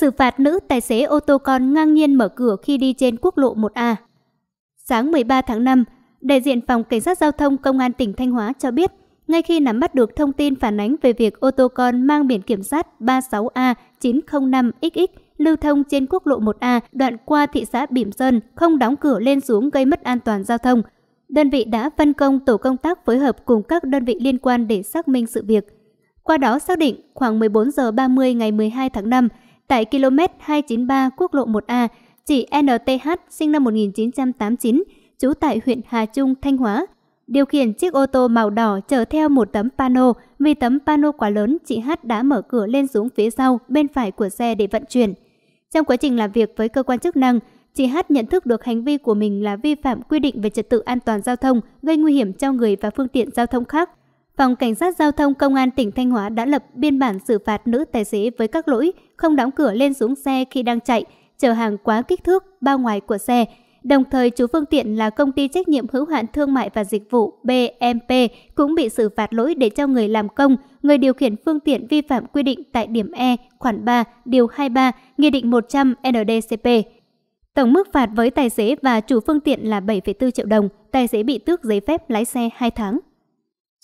xử phạt nữ tài xế ô tô con ngang nhiên mở cửa khi đi trên quốc lộ 1A. Sáng 13 tháng 5, đại diện Phòng Cảnh sát Giao thông Công an tỉnh Thanh Hóa cho biết, ngay khi nắm bắt được thông tin phản ánh về việc ô tô con mang biển kiểm soát 36A905XX lưu thông trên quốc lộ 1A đoạn qua thị xã Bỉm Sơn không đóng cửa lên xuống gây mất an toàn giao thông, đơn vị đã phân công tổ công tác phối hợp cùng các đơn vị liên quan để xác minh sự việc. Qua đó xác định khoảng 14 giờ 30 ngày 12 tháng 5, tại km 293 quốc lộ 1A, chị NTH sinh năm 1989, trú tại huyện Hà Trung, Thanh Hóa, điều khiển chiếc ô tô màu đỏ chở theo một tấm pano. Vì tấm pano quá lớn, chị H đã mở cửa lên xuống phía sau, bên phải của xe để vận chuyển. Trong quá trình làm việc với cơ quan chức năng, chị H nhận thức được hành vi của mình là vi phạm quy định về trật tự an toàn giao thông, gây nguy hiểm cho người và phương tiện giao thông khác – Phòng Cảnh sát Giao thông Công an tỉnh Thanh Hóa đã lập biên bản xử phạt nữ tài xế với các lỗi không đóng cửa lên xuống xe khi đang chạy, chở hàng quá kích thước, bao ngoài của xe. Đồng thời, chủ phương tiện là công ty trách nhiệm hữu hạn thương mại và dịch vụ BMP cũng bị xử phạt lỗi để cho người làm công, người điều khiển phương tiện vi phạm quy định tại điểm E, khoản 3, điều 23, Nghị định 100 NDCP. Tổng mức phạt với tài xế và chủ phương tiện là 7,4 triệu đồng, tài xế bị tước giấy phép lái xe 2 tháng.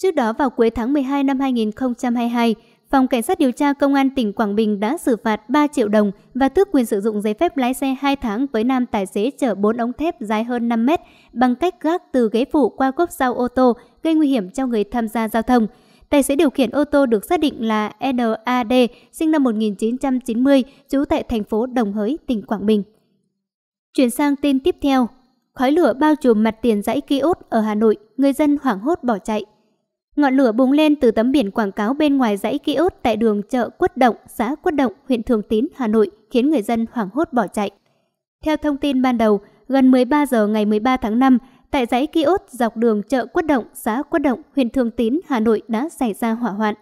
Trước đó vào cuối tháng 12 năm 2022, Phòng Cảnh sát điều tra Công an tỉnh Quảng Bình đã xử phạt 3 triệu đồng và tước quyền sử dụng giấy phép lái xe 2 tháng với nam tài xế chở 4 ống thép dài hơn 5 mét bằng cách gác từ ghế phụ qua cốp sau ô tô gây nguy hiểm cho người tham gia giao thông. Tài xế điều khiển ô tô được xác định là NAD, sinh năm 1990, trú tại thành phố Đồng Hới, tỉnh Quảng Bình. Chuyển sang tin tiếp theo. Khói lửa bao trùm mặt tiền dãy kiosk ở Hà Nội, người dân hoảng hốt bỏ chạy. Ngọn lửa bùng lên từ tấm biển quảng cáo bên ngoài dãy ký ốt tại đường chợ Quất Động, xã Quất Động, huyện Thường Tín, Hà Nội, khiến người dân hoảng hốt bỏ chạy. Theo thông tin ban đầu, gần 13 giờ ngày 13 tháng 5, tại dãy ký ốt dọc đường chợ Quất Động, xã Quất Động, huyện Thường Tín, Hà Nội đã xảy ra hỏa hoạn.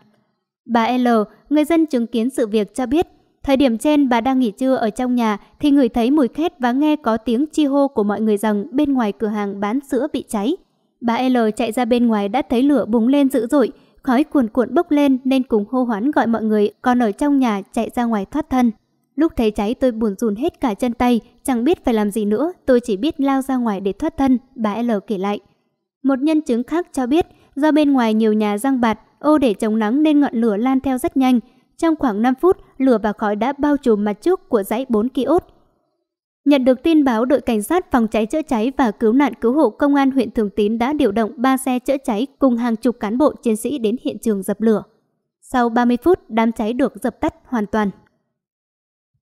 Bà L, người dân chứng kiến sự việc cho biết, thời điểm trên bà đang nghỉ trưa ở trong nhà thì người thấy mùi khét và nghe có tiếng chi hô của mọi người rằng bên ngoài cửa hàng bán sữa bị cháy. Bà L chạy ra bên ngoài đã thấy lửa bùng lên dữ dội, khói cuồn cuộn bốc lên nên cùng hô hoán gọi mọi người còn ở trong nhà chạy ra ngoài thoát thân. Lúc thấy cháy tôi buồn rùn hết cả chân tay, chẳng biết phải làm gì nữa, tôi chỉ biết lao ra ngoài để thoát thân, bà L kể lại. Một nhân chứng khác cho biết, do bên ngoài nhiều nhà răng bạt, ô để chống nắng nên ngọn lửa lan theo rất nhanh. Trong khoảng 5 phút, lửa và khói đã bao trùm mặt trước của dãy 4 kiosk. Nhận được tin báo, đội cảnh sát phòng cháy chữa cháy và cứu nạn cứu hộ công an huyện Thường Tín đã điều động 3 xe chữa cháy cùng hàng chục cán bộ chiến sĩ đến hiện trường dập lửa. Sau 30 phút, đám cháy được dập tắt hoàn toàn.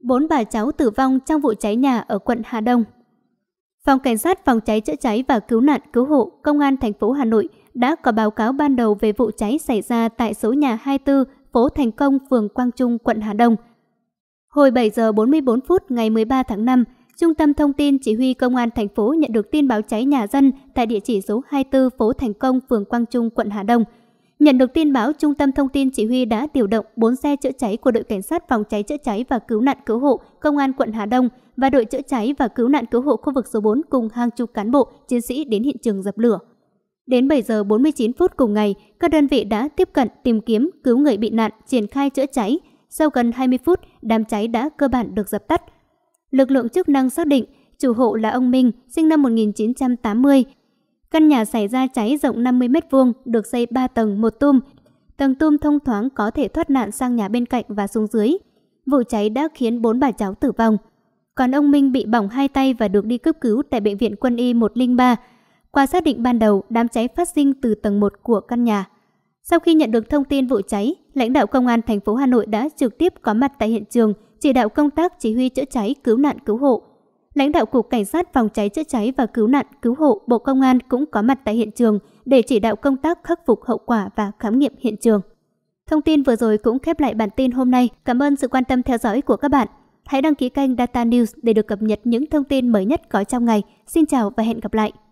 Bốn bà cháu tử vong trong vụ cháy nhà ở quận Hà Đông. Phòng cảnh sát phòng cháy chữa cháy và cứu nạn cứu hộ công an thành phố Hà Nội đã có báo cáo ban đầu về vụ cháy xảy ra tại số nhà 24, phố Thành Công, phường Quang Trung, quận Hà Đông. Hồi 7 giờ 44 phút ngày 13 tháng 5, Trung tâm thông tin chỉ huy công an thành phố nhận được tin báo cháy nhà dân tại địa chỉ số 24 phố Thành Công, phường Quang Trung, quận Hà Đông. Nhận được tin báo, Trung tâm thông tin chỉ huy đã điều động 4 xe chữa cháy của đội cảnh sát phòng cháy chữa cháy và cứu nạn cứu hộ công an quận Hà Đông và đội chữa cháy và cứu nạn cứu hộ khu vực số 4 cùng hàng chục cán bộ chiến sĩ đến hiện trường dập lửa. Đến 7 giờ 49 phút cùng ngày, các đơn vị đã tiếp cận tìm kiếm cứu người bị nạn, triển khai chữa cháy. Sau gần 20 phút, đám cháy đã cơ bản được dập tắt. Lực lượng chức năng xác định chủ hộ là ông Minh, sinh năm 1980. Căn nhà xảy ra cháy rộng 50 m2, được xây 3 tầng một tum. Tầng tum thông thoáng có thể thoát nạn sang nhà bên cạnh và xuống dưới. Vụ cháy đã khiến bốn bà cháu tử vong. Còn ông Minh bị bỏng hai tay và được đi cấp cứu tại bệnh viện quân y 103. Qua xác định ban đầu, đám cháy phát sinh từ tầng 1 của căn nhà. Sau khi nhận được thông tin vụ cháy, lãnh đạo công an thành phố Hà Nội đã trực tiếp có mặt tại hiện trường chỉ đạo công tác chỉ huy chữa cháy cứu nạn cứu hộ. Lãnh đạo Cục Cảnh sát Phòng cháy chữa cháy và Cứu nạn Cứu hộ Bộ Công an cũng có mặt tại hiện trường để chỉ đạo công tác khắc phục hậu quả và khám nghiệm hiện trường. Thông tin vừa rồi cũng khép lại bản tin hôm nay. Cảm ơn sự quan tâm theo dõi của các bạn. Hãy đăng ký kênh Data News để được cập nhật những thông tin mới nhất có trong ngày. Xin chào và hẹn gặp lại.